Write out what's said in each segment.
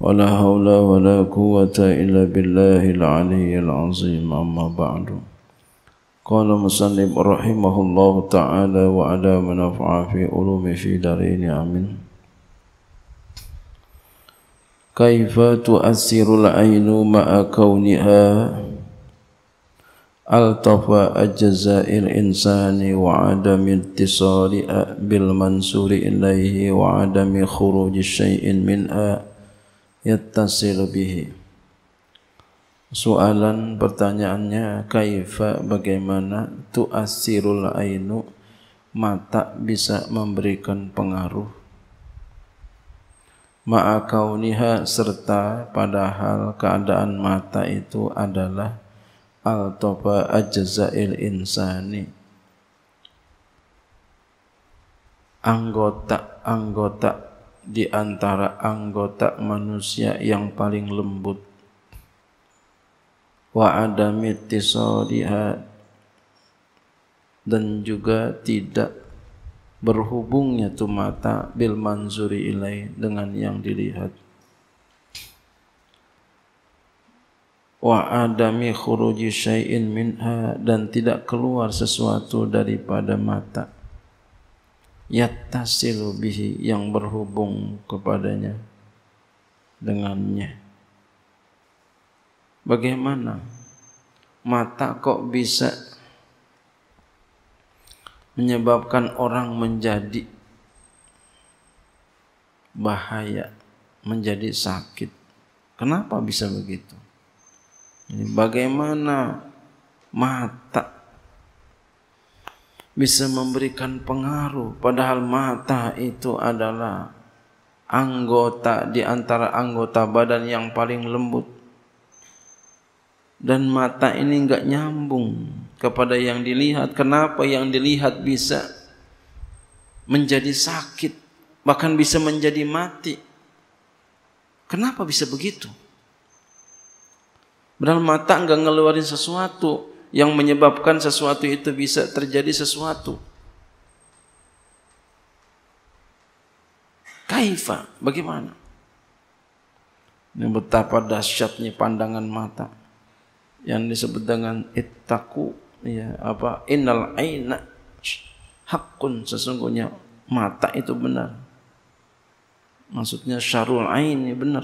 ولا حول ولا قوة إلا بالله العلي العظيم أما بعد قال مسلم رحمه الله تعالى وعلى من نفع في علوم في دارين آمين كيف تؤثر العين مع كونها ألطف أجزاء الإنسان وعدم اتصال بالمنسور إليه وعدم خروج شيء منها yattasilu bihi soalan pertanyaannya kaifa bagaimana tu asirul ainu mata bisa memberikan pengaruh ma'akauniha serta padahal keadaan mata itu adalah al-toba ajza'il insani anggota anggota di antara anggota manusia yang paling lembut wa adami dan juga tidak berhubungnya tu mata bil manzuri ilai dengan yang dilihat wa adami khuruji syai'in minha dan tidak keluar sesuatu daripada mata yattasilu bihi yang berhubung kepadanya dengannya bagaimana mata kok bisa menyebabkan orang menjadi bahaya menjadi sakit kenapa bisa begitu bagaimana mata bisa memberikan pengaruh padahal mata itu adalah anggota di antara anggota badan yang paling lembut dan mata ini enggak nyambung kepada yang dilihat kenapa yang dilihat bisa menjadi sakit bahkan bisa menjadi mati kenapa bisa begitu padahal mata enggak ngeluarin sesuatu yang menyebabkan sesuatu itu bisa terjadi sesuatu. Kaifa, bagaimana? Ini betapa dahsyatnya pandangan mata yang disebut dengan ittaku ya apa innal aina hakun sesungguhnya mata itu benar maksudnya syarul aini benar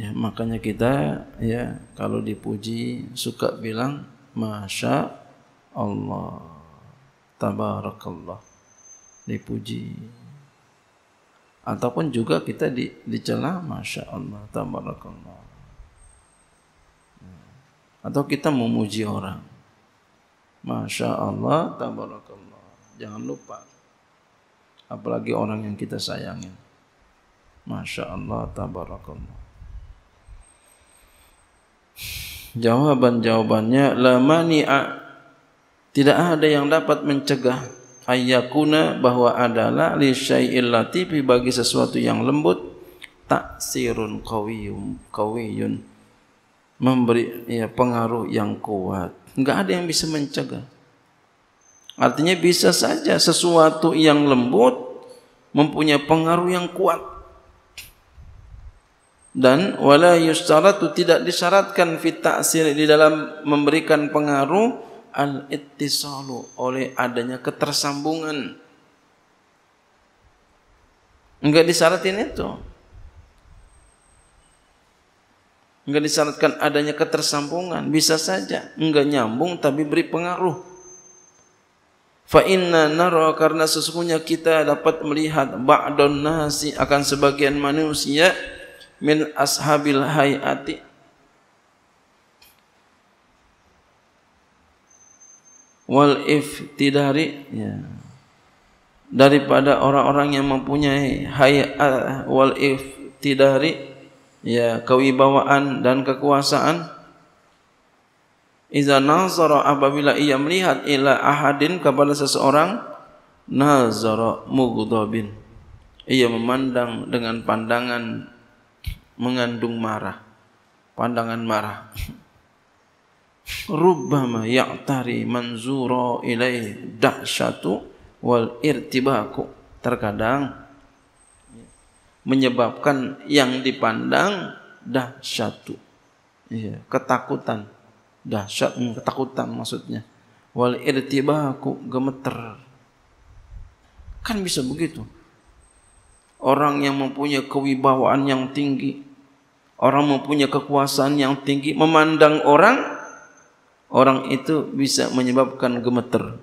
Ya, makanya kita ya kalau dipuji suka bilang masya Allah, tabarakallah, dipuji. Ataupun juga kita di, dicela masya Allah, tabarakallah. Ya. Atau kita memuji orang, masya Allah, tabarakallah. Jangan lupa, apalagi orang yang kita sayangi. Masya Allah, tabarakallah. Jawaban jawabannya la mani'a tidak ada yang dapat mencegah ayyakuna bahwa adalah li syai'il latifi bagi sesuatu yang lembut taksirun qawiyun qawiyun memberi ya, pengaruh yang kuat enggak ada yang bisa mencegah artinya bisa saja sesuatu yang lembut mempunyai pengaruh yang kuat dan wala yustaratu tidak disyaratkan fi ta'sir di dalam memberikan pengaruh al ittisalu oleh adanya ketersambungan enggak disyaratin itu enggak disyaratkan adanya ketersambungan bisa saja enggak nyambung tapi beri pengaruh Fa inna nara karena sesungguhnya kita dapat melihat ba'dun akan sebagian manusia min ashabil hayati wal iftidari ya. daripada orang-orang yang mempunyai hayat wal iftidari ya kewibawaan dan kekuasaan Iza nazara apabila ia melihat ila ahadin kepada seseorang Nazara mugudabin Ia memandang dengan pandangan mengandung marah, pandangan marah. Rubbama ya'tari manzura ilai dahsyatu wal irtibaku. Terkadang menyebabkan yang dipandang dahsyatu. Iya, ketakutan. Dahsyat ketakutan maksudnya. Wal irtibaku gemeter. Kan bisa begitu. Orang yang mempunyai kewibawaan yang tinggi, orang mempunyai kekuasaan yang tinggi memandang orang orang itu bisa menyebabkan gemeter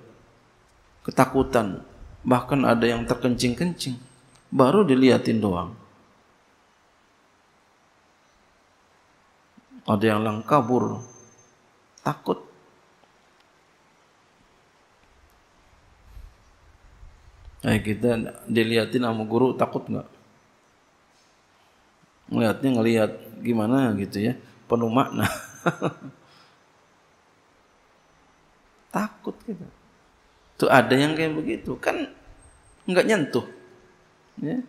ketakutan bahkan ada yang terkencing-kencing baru dilihatin doang ada yang lang kabur takut Eh, kita dilihatin sama guru takut nggak? melihatnya ngelihat gimana gitu ya penuh makna takut kita gitu. tuh ada yang kayak begitu kan nggak nyentuh ya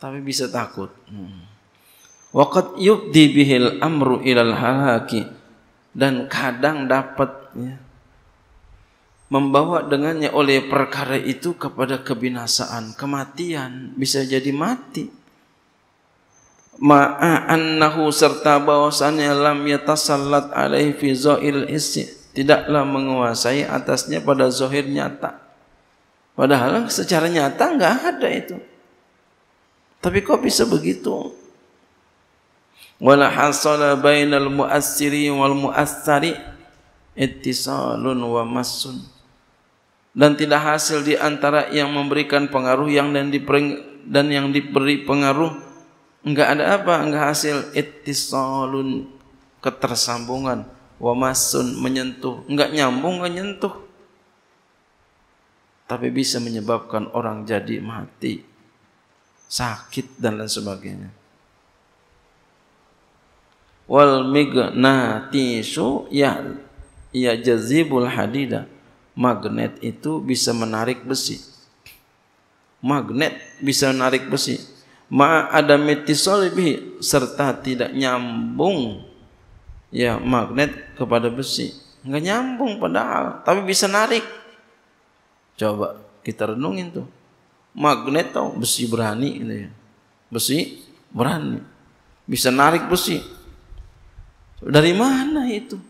tapi bisa takut hmm. Wakat yubdi bihil amru ilal halaki dan kadang dapat ya, membawa dengannya oleh perkara itu kepada kebinasaan, kematian, bisa jadi mati. Ma'a annahu serta bahwasannya lam yatasallat alaihi fi zahil isi tidaklah menguasai atasnya pada zahir nyata. Padahal secara nyata enggak ada itu. Tapi kok bisa begitu? Wala hasala bainal mu'assiri wal mu'assari ittisalun wa massun dan tidak hasil di antara yang memberikan pengaruh yang dan diperi, dan yang diberi pengaruh enggak ada apa enggak hasil ittisalun ketersambungan wa masun menyentuh enggak nyambung enggak nyentuh tapi bisa menyebabkan orang jadi mati sakit dan lain sebagainya wal migna tisu ya ya jazibul hadidah magnet itu bisa menarik besi. Magnet bisa menarik besi. Ada Ma'adamitisolibihi serta tidak nyambung ya magnet kepada besi. Nggak nyambung padahal, tapi bisa narik. Coba kita renungin tuh. Magnet tau besi berani ini. Gitu ya. Besi berani. Bisa narik besi. Dari mana itu?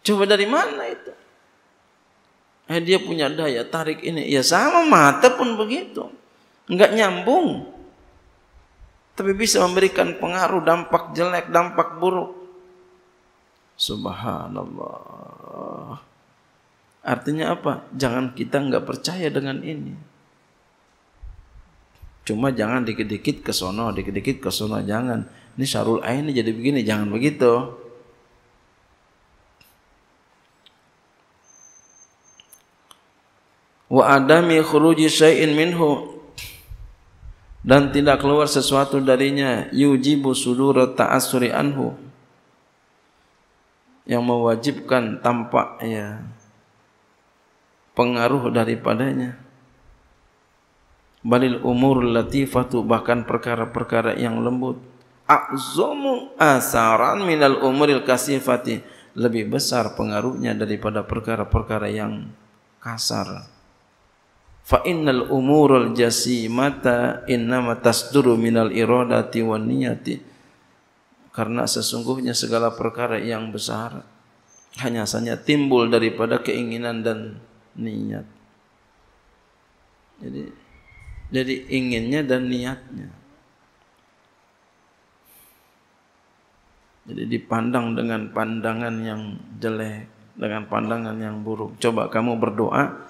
Coba dari mana itu? Eh, dia punya daya tarik ini. Ya sama mata pun begitu. Enggak nyambung. Tapi bisa memberikan pengaruh dampak jelek, dampak buruk. Subhanallah. Artinya apa? Jangan kita nggak percaya dengan ini. Cuma jangan dikit-dikit ke sono, dikit-dikit ke sono jangan. Ini syarul ain jadi begini, jangan begitu. wa adami khuruji syai'in minhu dan tidak keluar sesuatu darinya yujibu sudur ta'asuri anhu yang mewajibkan tampaknya pengaruh daripadanya balil umur latifatu bahkan perkara-perkara yang lembut azamu asaran minal umuril kasifati lebih besar pengaruhnya daripada perkara-perkara yang kasar fa innal umurul jasimata innama tasduru minal iradati wan niyati karena sesungguhnya segala perkara yang besar hanya hanya timbul daripada keinginan dan niat jadi jadi inginnya dan niatnya jadi dipandang dengan pandangan yang jelek dengan pandangan yang buruk coba kamu berdoa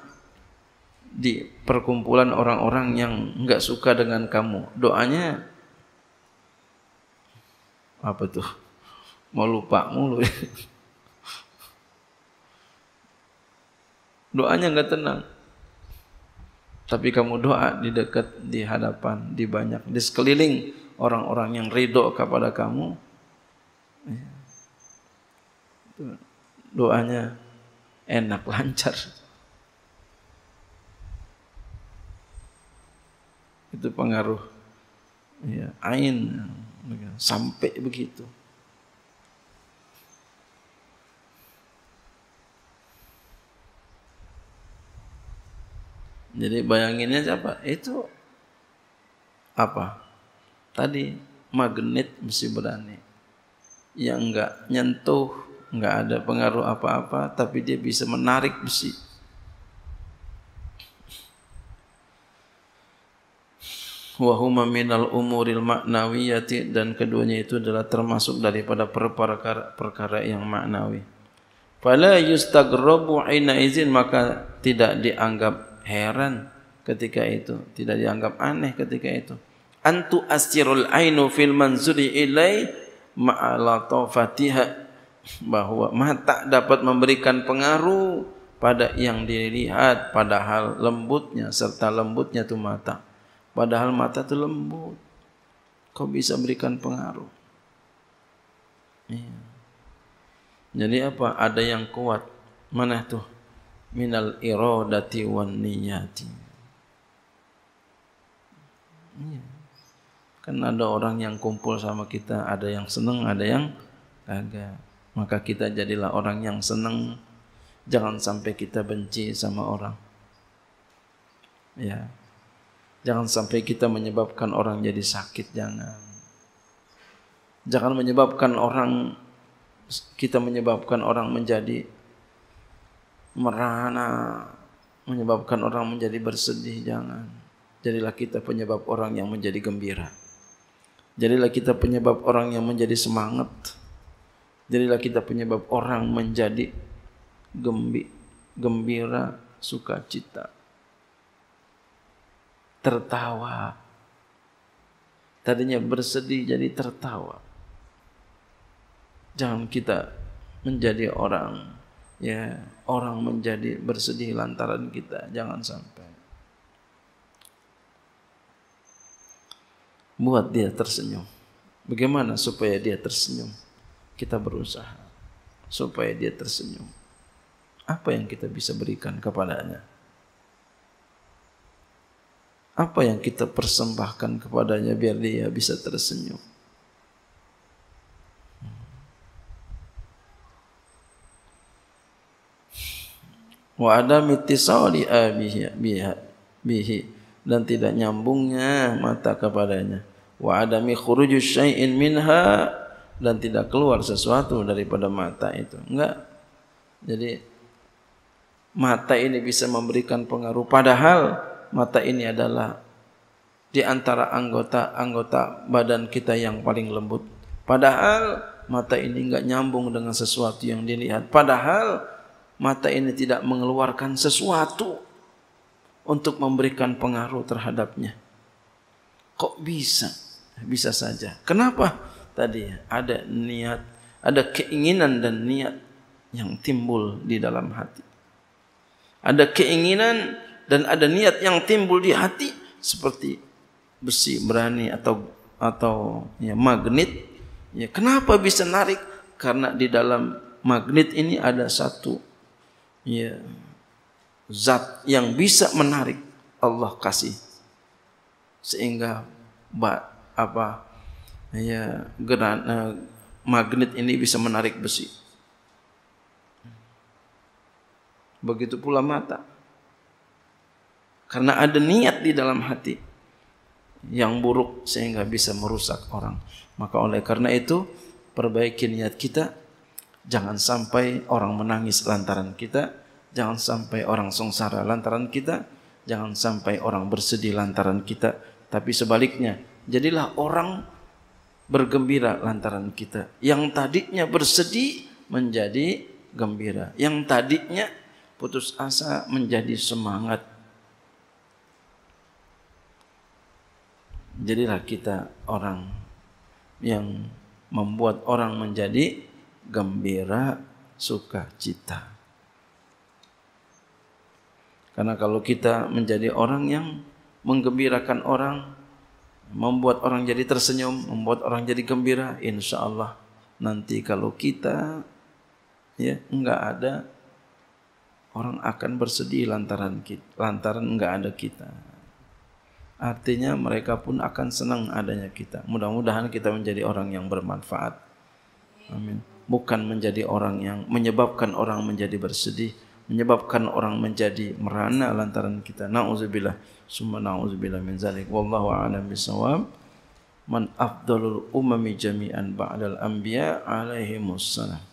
di perkumpulan orang-orang yang enggak suka dengan kamu. Doanya apa tuh? Mau lupa mulu. Doanya enggak tenang. Tapi kamu doa di dekat, di hadapan, di banyak, di sekeliling orang-orang yang ridho kepada kamu. Iya. Doanya enak lancar. itu pengaruh iya, ya, ain sampai begitu. Jadi bayanginnya siapa? Itu apa? Tadi magnet mesti berani. Yang enggak nyentuh, enggak ada pengaruh apa-apa, tapi dia bisa menarik besi. wa huma minal umuril ma'nawiyati dan keduanya itu adalah termasuk daripada perkara-perkara yang maknawi. Fala yustagrabu ina izin maka tidak dianggap heran ketika itu, tidak dianggap aneh ketika itu. Antu asirul ainu fil manzuri ilai ma'ala tawfatiha bahwa mata dapat memberikan pengaruh pada yang dilihat padahal lembutnya serta lembutnya itu mata. Padahal mata itu lembut. Kau bisa berikan pengaruh. Iya. Jadi apa? Ada yang kuat. Mana tuh? Minal iradati wan niyati. Iya. Kan ada orang yang kumpul sama kita, ada yang seneng, ada yang kagak. Maka kita jadilah orang yang seneng. Jangan sampai kita benci sama orang. Ya. Jangan sampai kita menyebabkan orang jadi sakit, jangan. Jangan menyebabkan orang kita menyebabkan orang menjadi merana, menyebabkan orang menjadi bersedih, jangan. Jadilah kita penyebab orang yang menjadi gembira. Jadilah kita penyebab orang yang menjadi semangat. Jadilah kita penyebab orang menjadi gembi, gembira, sukacita tertawa. Tadinya bersedih jadi tertawa. Jangan kita menjadi orang ya orang menjadi bersedih lantaran kita jangan sampai buat dia tersenyum bagaimana supaya dia tersenyum kita berusaha supaya dia tersenyum apa yang kita bisa berikan kepadanya apa yang kita persembahkan kepadanya biar dia bisa tersenyum? Wa adami tisali abihi bihi dan tidak nyambungnya mata kepadanya. Wa adami khuruju syai'in minha dan tidak keluar sesuatu daripada mata itu. Enggak. Jadi mata ini bisa memberikan pengaruh padahal mata ini adalah di antara anggota-anggota badan kita yang paling lembut. Padahal mata ini enggak nyambung dengan sesuatu yang dilihat. Padahal mata ini tidak mengeluarkan sesuatu untuk memberikan pengaruh terhadapnya. Kok bisa? Bisa saja. Kenapa? Tadi ada niat, ada keinginan dan niat yang timbul di dalam hati. Ada keinginan dan ada niat yang timbul di hati seperti besi berani atau atau ya, magnet ya kenapa bisa narik karena di dalam magnet ini ada satu ya zat yang bisa menarik Allah kasih sehingga ba, apa ya geran, eh, magnet ini bisa menarik besi begitu pula mata karena ada niat di dalam hati yang buruk sehingga bisa merusak orang. Maka oleh karena itu perbaiki niat kita. Jangan sampai orang menangis lantaran kita. Jangan sampai orang sengsara lantaran kita. Jangan sampai orang bersedih lantaran kita. Tapi sebaliknya, jadilah orang bergembira lantaran kita. Yang tadinya bersedih menjadi gembira. Yang tadinya putus asa menjadi semangat. jadilah kita orang yang membuat orang menjadi gembira, sukacita. Karena kalau kita menjadi orang yang menggembirakan orang, membuat orang jadi tersenyum, membuat orang jadi gembira, insya Allah nanti kalau kita ya nggak ada orang akan bersedih lantaran kita, lantaran nggak ada kita artinya mereka pun akan senang adanya kita. Mudah-mudahan kita menjadi orang yang bermanfaat. Amin. Bukan menjadi orang yang menyebabkan orang menjadi bersedih, menyebabkan orang menjadi merana lantaran kita. Nauzubillah, summa nauzubillah min zalik. Wallahu a'lam bisawab. Man afdalul umami jami'an ba'dal anbiya alaihi wassalam.